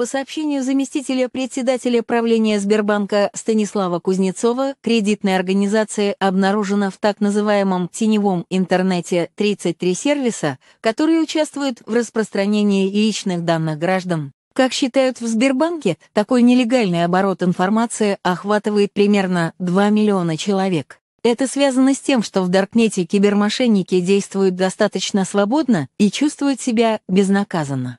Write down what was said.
По сообщению заместителя председателя правления Сбербанка Станислава Кузнецова, кредитная организация обнаружена в так называемом теневом интернете 33 сервиса, которые участвуют в распространении личных данных граждан. Как считают в Сбербанке, такой нелегальный оборот информации охватывает примерно 2 миллиона человек. Это связано с тем, что в Даркнете кибермошенники действуют достаточно свободно и чувствуют себя безнаказанно.